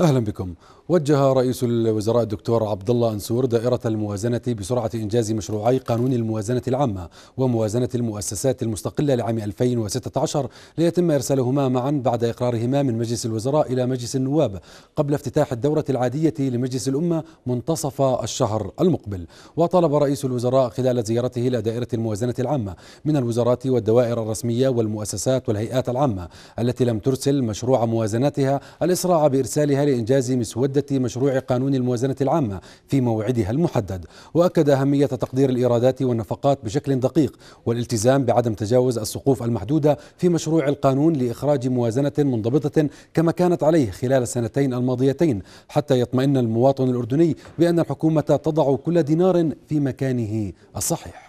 أهلا بكم وجه رئيس الوزراء الدكتور عبد الله أنسور دائرة الموازنة بسرعة إنجاز مشروعي قانون الموازنة العامة وموازنة المؤسسات المستقلة لعام 2016 ليتم إرسالهما معا بعد إقرارهما من مجلس الوزراء إلى مجلس النواب قبل افتتاح الدورة العادية لمجلس الأمة منتصف الشهر المقبل وطلب رئيس الوزراء خلال زيارته إلى دائرة الموازنة العامة من الوزارات والدوائر الرسمية والمؤسسات والهيئات العامة التي لم ترسل مشروع موازنتها الإسراع بإرسالها واستكمال إنجاز مسودة مشروع قانون الموازنة العامة في موعدها المحدد وأكد أهمية تقدير الإيرادات والنفقات بشكل دقيق والالتزام بعدم تجاوز السقوف المحدودة في مشروع القانون لإخراج موازنة منضبطة كما كانت عليه خلال السنتين الماضيتين حتى يطمئن المواطن الأردني بأن الحكومة تضع كل دينار في مكانه الصحيح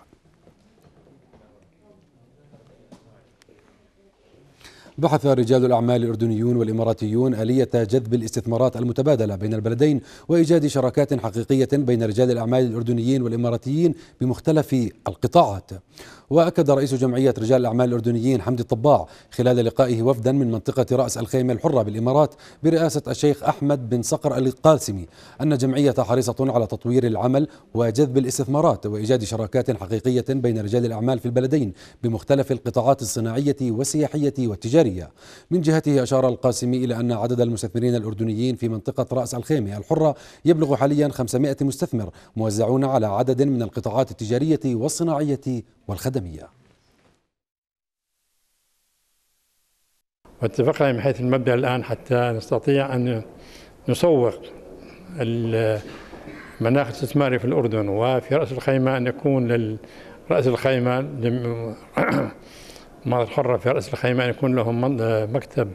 بحث رجال الأعمال الأردنيون والإماراتيون آلية جذب الاستثمارات المتبادلة بين البلدين وإيجاد شراكات حقيقية بين رجال الأعمال الأردنيين والإماراتيين بمختلف القطاعات وأكد رئيس جمعية رجال الأعمال الأردنيين حمد الطباع خلال لقائه وفدا من منطقة رأس الخيمة الحرة بالإمارات برئاسة الشيخ أحمد بن صقر القاسمي أن جمعية حريصة على تطوير العمل وجذب الاستثمارات وإيجاد شراكات حقيقية بين رجال الأعمال في البلدين بمختلف القطاعات الصناعية والسياحية والتجارية الإدارية من جهته أشار القاسمي إلى أن عدد المستثمرين الأردنيين في منطقة رأس الخيمة الحرة يبلغ حاليا 500 مستثمر موزعون على عدد من القطاعات التجارية والصناعية والخدمية واتفقنا من حيث المبدأ الآن حتى نستطيع أن نسوق المناخ الاستثماري في الأردن وفي رأس الخيمة أن يكون رأس الخيمة المناطق الحرة في رأس الخيمة أن يكون لهم آه، مكتب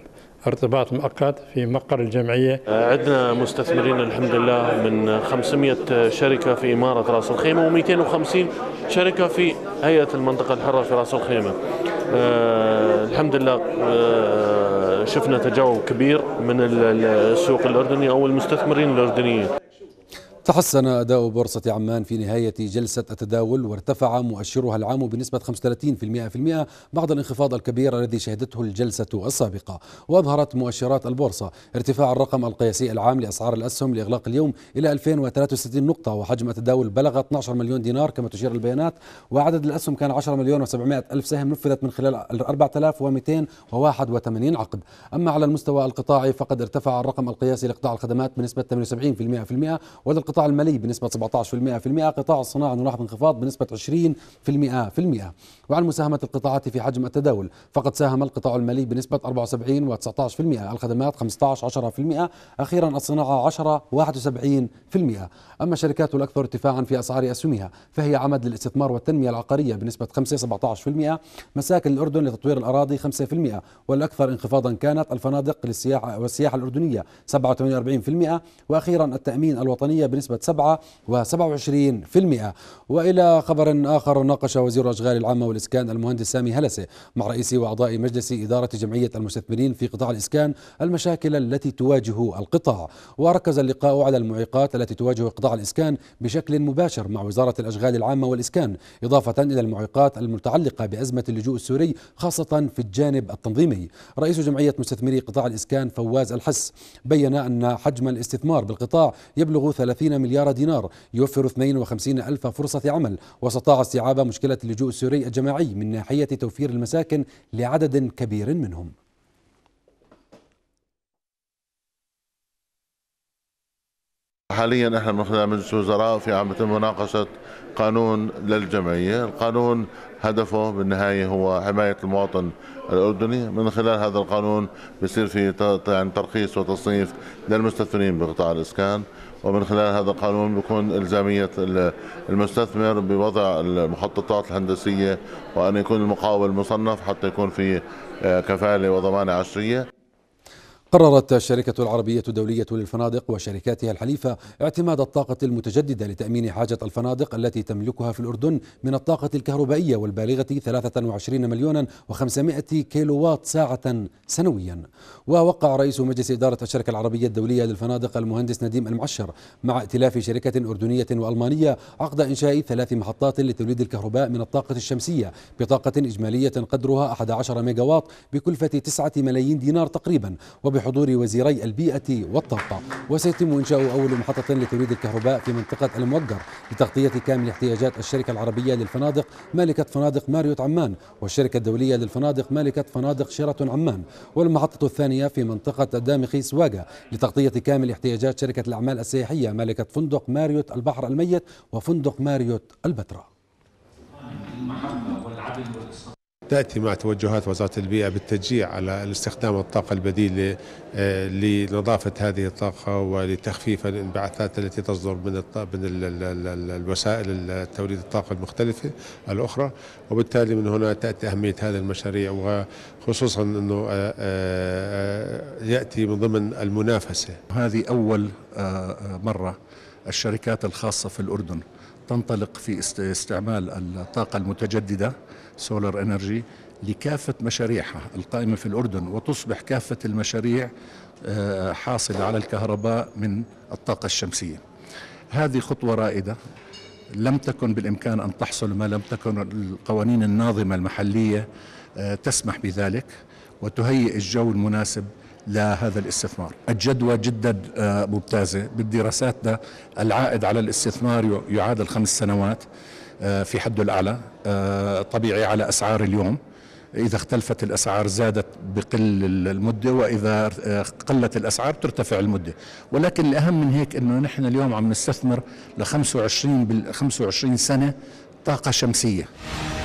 ارتباط مؤقت في مقر الجمعية آه، عندنا مستثمرين الحمد لله من 500 شركة في إمارة رأس الخيمة و250 شركة في هيئة المنطقة الحرة في رأس الخيمة أه الحمد لله أه شفنا تجاوب كبير من السوق الأردني أو المستثمرين الأردنيين تحسن أداء بورصة عمان في نهاية جلسة التداول وارتفع مؤشرها العام بنسبة 35% بعد الانخفاض الكبير الذي شهدته الجلسة السابقة وأظهرت مؤشرات البورصة ارتفاع الرقم القياسي العام لأسعار الأسهم لإغلاق اليوم إلى 2063 نقطة وحجم التداول بلغ 12 مليون دينار كما تشير البيانات وعدد الأسهم كان 10 مليون و700 ألف سهم نفذت من خلال 4281 عقد أما على المستوى القطاعي فقد ارتفع الرقم القياسي لقطاع الخدمات بنسبة 78% والقطاع المالي بنسبة 17% قطاع الصناعة نلاحظ انخفاض بنسبة 20% وعن مساهمة القطاعات في حجم التداول فقد ساهم القطاع المالي بنسبة 74 و19% الخدمات 15 10% أخيرا الصناعة 10 71% أما الشركات الأكثر ارتفاعا في أسعار أسهمها فهي عمد للاستثمار والتنمية العقارية بنسبة 5 17% مساكن الأردن لتطوير الأراضي 5% والأكثر انخفاضا كانت الفنادق للسياحة والسياحة الأردنية 47% وأخيرا التأمين الوطنية بنسبة بنسبة 7.27% وإلى خبر آخر ناقش وزير الأشغال العامة والإسكان المهندس سامي هلسة مع رئيس وأعضاء مجلس إدارة جمعية المستثمرين في قطاع الإسكان المشاكل التي تواجه القطاع وركز اللقاء على المعيقات التي تواجه قطاع الإسكان بشكل مباشر مع وزارة الأشغال العامة والإسكان إضافة إلى المعيقات المتعلقة بأزمة اللجوء السوري خاصة في الجانب التنظيمي رئيس جمعية مستثمري قطاع الإسكان فواز الحس بين أن حجم الاستثمار بالقطاع يبلغ 30 30 مليار دينار يوفر 52 ألف فرصة عمل واستطاع استيعاب مشكلة اللجوء السوري الجماعي من ناحية توفير المساكن لعدد كبير منهم حاليا احنا من خلال مجلس الوزراء في عامة مناقشه قانون للجمعيه، القانون هدفه بالنهايه هو حمايه المواطن الاردني، من خلال هذا القانون بصير في يعني ترخيص وتصنيف للمستثمرين بقطاع الاسكان، ومن خلال هذا القانون بيكون الزاميه المستثمر بوضع المخططات الهندسيه وان يكون المقاول مصنف حتى يكون في آه، كفاله وضمانه عشريه، قررت الشركة العربية الدولية للفنادق وشركاتها الحليفة اعتماد الطاقة المتجددة لتأمين حاجة الفنادق التي تملكها في الأردن من الطاقة الكهربائية والبالغة 23 مليونا و500 كيلو وات ساعة سنويا ووقع رئيس مجلس إدارة الشركة العربية الدولية للفنادق المهندس نديم المعشر مع ائتلاف شركة أردنية وألمانية عقد إنشاء ثلاث محطات لتوليد الكهرباء من الطاقة الشمسية بطاقة إجمالية قدرها 11 ميجاوات بكلفة 9 ملايين دينار تقريبا وب بحضور وزيري البيئة والطاقة وسيتم إنشاء أول محطة لتوليد الكهرباء في منطقة الموجر لتغطية كامل احتياجات الشركة العربية للفنادق مالكة فنادق ماريوت عمان والشركة الدولية للفنادق مالكة فنادق شيراتون عمان والمحطة الثانية في منطقة دامخي سواقة لتغطية كامل احتياجات شركة الأعمال السياحية مالكة فندق ماريوت البحر الميت وفندق ماريوت البتراء تأتي مع توجهات وزارة البيئة بالتشجيع على استخدام الطاقة البديله آه، لنظافة هذه الطاقة ولتخفيف الانبعاثات التي تصدر من من الوسائل توليد الطاقة المختلفة الأخرى وبالتالي من هنا تأتي أهمية هذه المشاريع وخصوصا أنه آه، آه، يأتي من ضمن المنافسة هذه أول مرة الشركات الخاصة في الأردن تنطلق في استعمال الطاقة المتجددة سولار انرجي لكافة مشاريعها القائمة في الأردن وتصبح كافة المشاريع آه، حاصلة على الكهرباء من الطاقة الشمسية هذه خطوة رائدة لم تكن بالإمكان أن تحصل ما لم تكن القوانين الناظمة المحلية آه، تسمح بذلك وتهيئ الجو المناسب لهذا الاستثمار الجدوى جدا آه، ممتازة بالدراساتنا العائد على الاستثمار يعادل خمس سنوات آه، في حده الأعلى آه، طبيعي على أسعار اليوم إذا اختلفت الأسعار زادت بقل المدة وإذا قلت الأسعار ترتفع المدة ولكن الأهم من هيك أنه نحن اليوم عم نستثمر ل 25 سنة طاقة شمسية